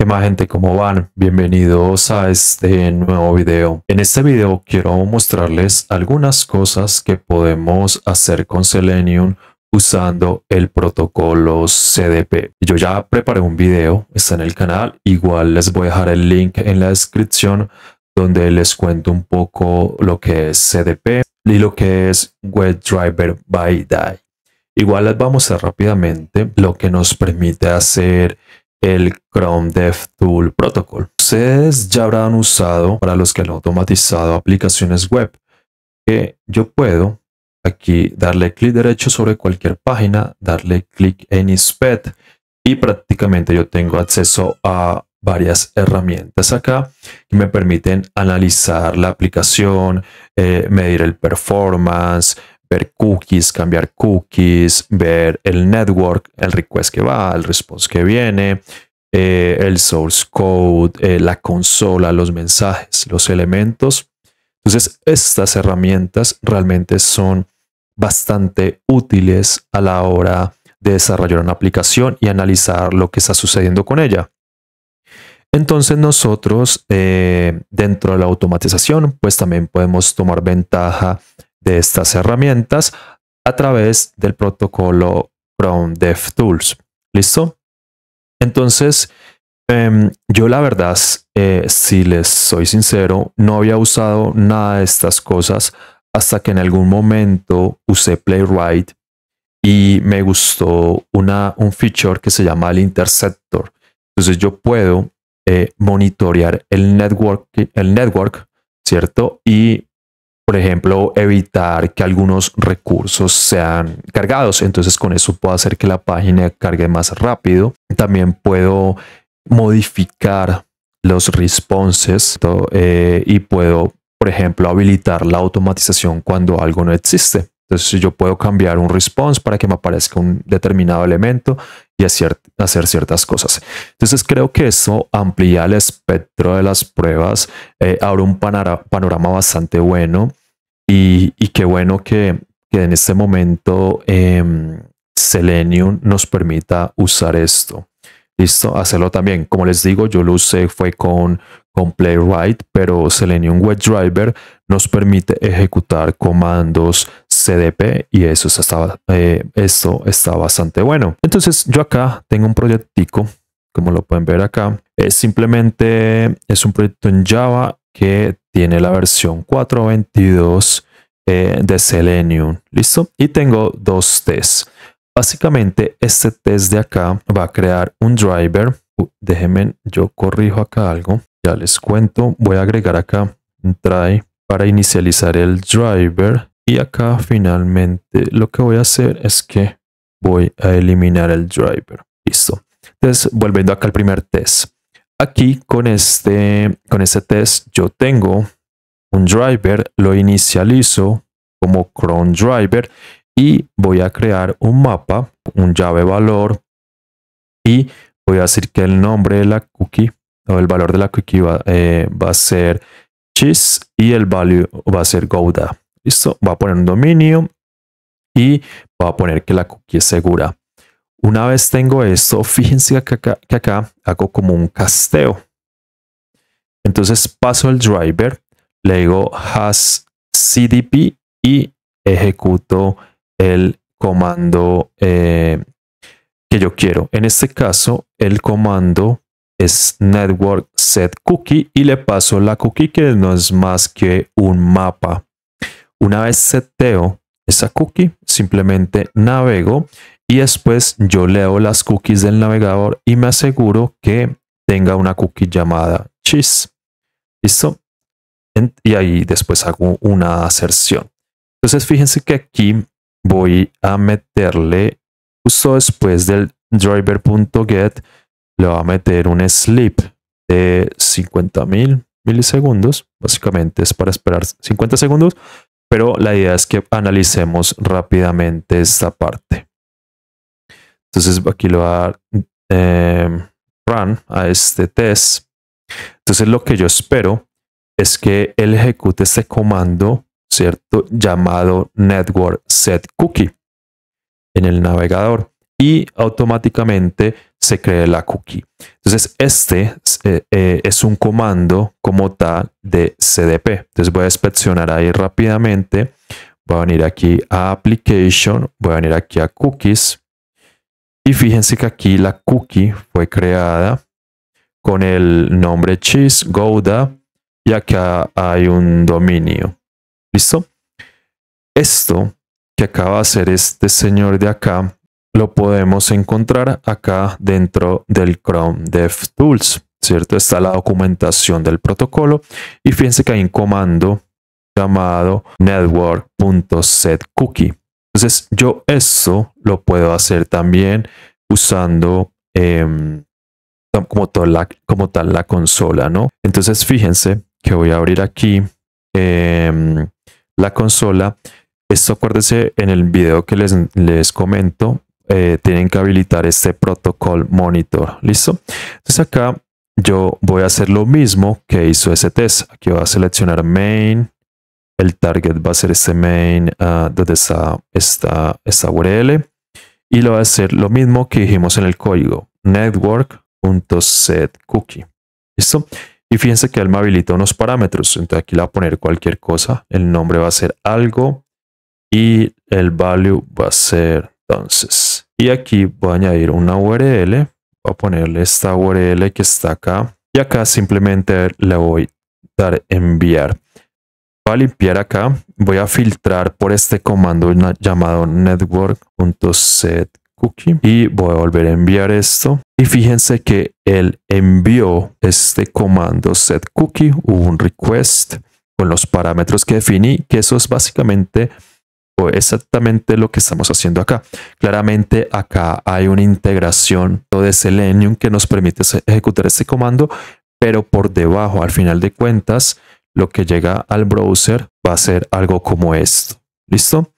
¿Qué más gente? ¿Cómo van? Bienvenidos a este nuevo video. En este video quiero mostrarles algunas cosas que podemos hacer con Selenium usando el protocolo CDP. Yo ya preparé un video, está en el canal, igual les voy a dejar el link en la descripción donde les cuento un poco lo que es CDP y lo que es WebDriver by die Igual les vamos a rápidamente lo que nos permite hacer el Chrome DevTool Protocol. Ustedes ya habrán usado, para los que han automatizado aplicaciones web, que yo puedo aquí darle clic derecho sobre cualquier página, darle clic en Inspect y prácticamente yo tengo acceso a varias herramientas acá que me permiten analizar la aplicación, eh, medir el performance, ver cookies, cambiar cookies, ver el network, el request que va, el response que viene, eh, el source code, eh, la consola, los mensajes, los elementos. Entonces, estas herramientas realmente son bastante útiles a la hora de desarrollar una aplicación y analizar lo que está sucediendo con ella. Entonces nosotros eh, dentro de la automatización pues también podemos tomar ventaja de estas herramientas a través del protocolo Chrome DevTools. ¿Listo? Entonces, em, yo la verdad, eh, si les soy sincero, no había usado nada de estas cosas hasta que en algún momento usé Playwright y me gustó una, un feature que se llama el interceptor. Entonces yo puedo eh, monitorear el network, el network, ¿cierto? Y por ejemplo, evitar que algunos recursos sean cargados. Entonces con eso puedo hacer que la página cargue más rápido. También puedo modificar los responses eh, y puedo, por ejemplo, habilitar la automatización cuando algo no existe. Entonces yo puedo cambiar un response para que me aparezca un determinado elemento y hacer, hacer ciertas cosas. Entonces creo que eso amplía el espectro de las pruebas, eh, abre un panorama bastante bueno y, qué bueno que, en este momento em, Selenium nos permita usar esto. Listo, hacerlo también. Como les digo, yo lo usé fue con, con Playwright, pero Selenium WebDriver nos permite ejecutar comandos CDP y eso está, eh, está bastante bueno. Entonces yo acá tengo un proyectico, como lo pueden ver acá. Es simplemente, es un proyecto en Java que tiene la versión 422 eh, de Selenium. ¿Listo? Y tengo dos tests. Básicamente, este test de acá va a crear un driver. déjenme, yo corrijo acá algo. Ya les cuento. Voy a agregar acá un try para inicializar el driver. Y acá finalmente lo que voy a hacer es que voy a eliminar el driver. Listo. Entonces, volviendo acá al primer test. Aquí con este, con este test yo tengo un driver, lo inicializo como Chrome driver y voy a crear un mapa, un llave valor y voy a decir que el nombre de la cookie o el valor de la cookie va, eh, a ser cheese y el value va a ser gouda. esto va a poner un dominio y va a poner que la cookie es segura. Una vez tengo esto, fíjense que acá, hago como un casteo. Entonces paso el driver, le digo has CDP y ejecuto el comando eh, que yo quiero. En este caso, el comando es network set cookie y le paso la cookie que no es más que un mapa. Una vez seteo esa cookie, simplemente navego y después yo leo las cookies del navegador y me aseguro que tenga una cookie llamada cheese. ¿Listo? y ahí después hago una aserción. Entonces fíjense que aquí voy a meterle justo después del driver.get le va a meter un sleep de 50.000 milisegundos. Básicamente es para esperar 50 segundos, pero la idea es que analicemos rápidamente esta parte. Entonces aquí lo va a dar eh, run a este test. Entonces lo que yo espero es que él ejecute este comando, ¿cierto? Llamado network set cookie en el navegador y automáticamente se cree la cookie. Entonces este eh, eh, es un comando como tal de CDP. Entonces voy a inspeccionar ahí rápidamente. Voy a venir aquí a application, voy a venir aquí a cookies y fíjense que aquí la cookie fue creada con el nombre cheese gouda y acá hay un dominio. ¿Listo? Esto que acaba de hacer este señor de acá lo podemos encontrar acá dentro del Chrome DevTools, ¿cierto? Está la documentación del protocolo y fíjense que hay un comando llamado network.setcookie. Entonces yo eso lo puedo hacer también usando em, como, tal la, consola, ¿no? Entonces fíjense que voy a abrir aquí em, la consola. Esto acuérdense en el video que les, comento, eh, tienen que habilitar este protocol monitor, ¿listo? Entonces acá yo voy a hacer lo mismo que hizo ese test. Aquí voy a seleccionar main, el target va a ser este main ah, donde está esta, esta, URL y lo va a hacer lo mismo que dijimos en el código network.setCookie. ¿Listo? Y fíjense que él me habilita unos parámetros. Entonces aquí le va a poner cualquier cosa. El nombre va a ser algo y el value va a ser entonces. Y aquí voy a añadir una URL. Voy a ponerle esta URL que está acá. Y acá simplemente le voy a dar enviar a limpiar acá, voy a filtrar por este comando llamado network.setcookie cookie y voy a volver a enviar esto y fíjense que él envió este comando set cookie un request con los parámetros que definí que eso es básicamente exactamente lo que estamos haciendo acá claramente acá hay una integración de selenium que nos permite ejecutar este comando pero por debajo al final de cuentas lo que llega al browser va a ser algo como esto. ¿Listo?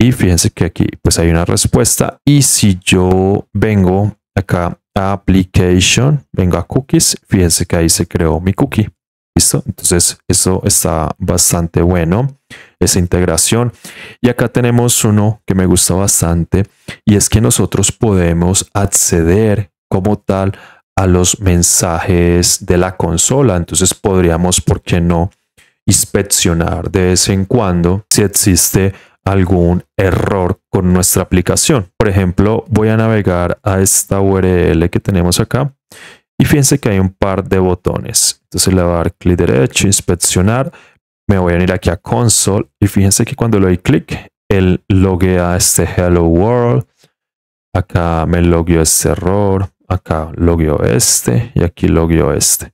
Y fíjense que aquí pues hay una respuesta. Y si yo vengo acá a application, vengo a cookies, fíjense que ahí se creó mi cookie. ¿Listo? Entonces eso está bastante bueno, esa integración. Y acá tenemos uno que me gusta bastante y es que nosotros podemos acceder como tal a los mensajes de la consola. Entonces podríamos, ¿por qué no? inspeccionar de vez en cuando si existe algún error con nuestra aplicación. Por ejemplo, voy a navegar a esta URL que tenemos acá y fíjense que hay un par de botones. Entonces le voy a dar clic derecho, inspeccionar. Me voy a ir aquí a console y fíjense que cuando le doy clic, él loguea este hello world. Acá me logueó este error acá logueo este y aquí logueo este.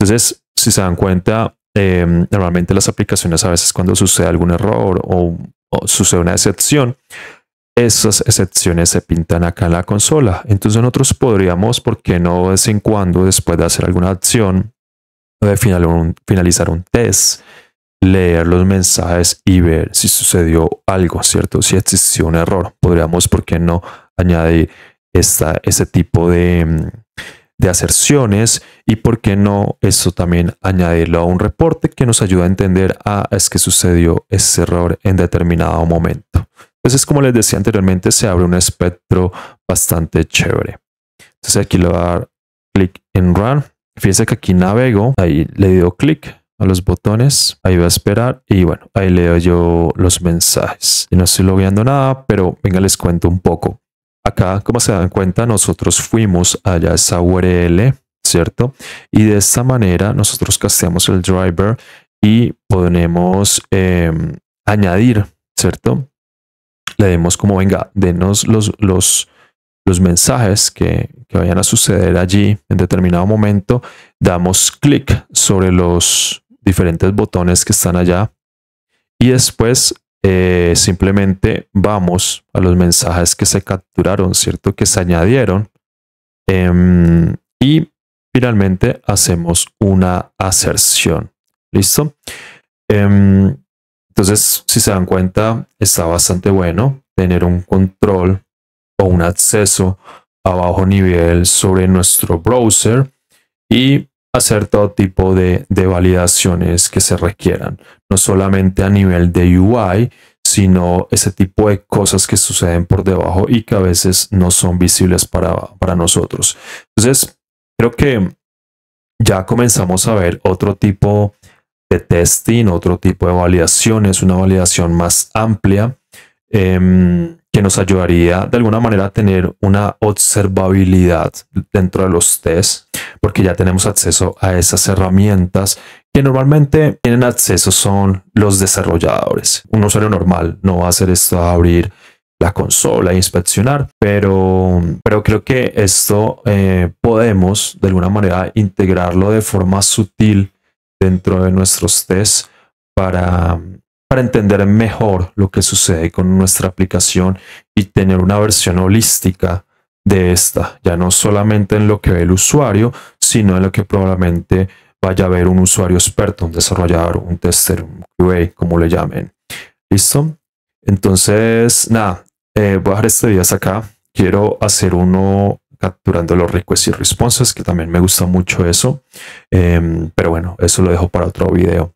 Entonces, si se dan cuenta, em, normalmente las aplicaciones a veces cuando sucede algún error o, sucede una excepción, esas excepciones se pintan acá en la consola. Entonces nosotros podríamos, ¿por qué no de vez en cuando, después de hacer alguna acción de finalizar un test, leer los mensajes y ver si sucedió algo, ¿cierto? Si existió un error. Podríamos, ¿por qué no añadir esta, ese tipo de, de aserciones y por qué no eso también añadirlo a un reporte que nos ayuda a entender a ah, es que sucedió ese error en determinado momento. Entonces, como les decía anteriormente, se abre un espectro bastante chévere. Entonces aquí le voy a dar clic en Run. Fíjense que aquí navego, ahí le dio clic a los botones, ahí va a esperar y bueno, ahí leo yo los mensajes. Y no estoy logueando nada, pero venga, les cuento un poco. Acá, como se dan cuenta, nosotros fuimos allá esa URL, ¿cierto? Y de esta manera nosotros casteamos el driver y podemos em, añadir, ¿cierto? Le demos como, venga, denos los, los, los mensajes que, que, vayan a suceder allí en determinado momento. Damos clic sobre los diferentes botones que están allá. Y después eh, simplemente vamos a los mensajes que se capturaron, ¿cierto? Que se añadieron. Em, y finalmente hacemos una aserción. ¿Listo? Em, entonces, si se dan cuenta, está bastante bueno tener un control o un acceso a bajo nivel sobre nuestro browser y hacer todo tipo de, validaciones que se requieran, no solamente a nivel de UI, sino ese tipo de cosas que suceden por debajo y que a veces no son visibles para, nosotros. Entonces, creo que ya comenzamos a ver otro tipo de testing, otro tipo de validaciones, una validación más amplia em, que nos ayudaría de alguna manera a tener una observabilidad dentro de los tests porque ya tenemos acceso a esas herramientas que normalmente tienen acceso son los desarrolladores. Un usuario normal no va a hacer esto, a abrir la consola e inspeccionar, pero, pero creo que esto eh, podemos de alguna manera integrarlo de forma sutil dentro de nuestros tests para, para entender mejor lo que sucede con nuestra aplicación y tener una versión holística de esta, ya no solamente en lo que ve el usuario, sino en lo que probablemente vaya a haber un usuario experto, un desarrollador, un tester, un QA, como le llamen. ¿Listo? Entonces, nada, eh, voy a dejar este video hasta acá. Quiero hacer uno capturando los requests y responses, que también me gusta mucho eso. Em, pero bueno, eso lo dejo para otro video.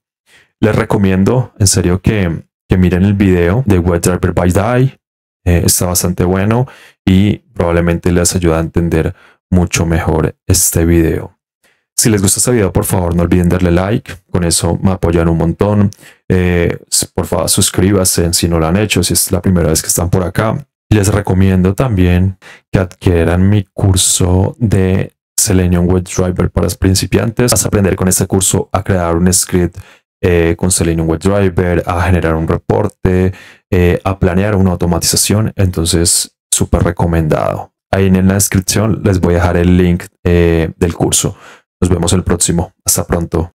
Les recomiendo, en serio, que, miren el video de WebDriver by Die. Eh, está bastante bueno y probablemente les ayuda a entender mucho mejor este video. Si les gusta este video, por favor, no olviden darle like. Con eso me apoyan un montón. Eh, por favor, suscríbanse si no lo han hecho, si es la primera vez que están por acá. Les recomiendo también que adquieran mi curso de Selenium WebDriver para principiantes. Vas a aprender con este curso a crear un script eh, con Selenium WebDriver, a generar un reporte, eh, a planear una automatización. Entonces, súper recomendado. Ahí en la descripción les voy a dejar el link eh, del curso. Nos vemos el próximo. Hasta pronto.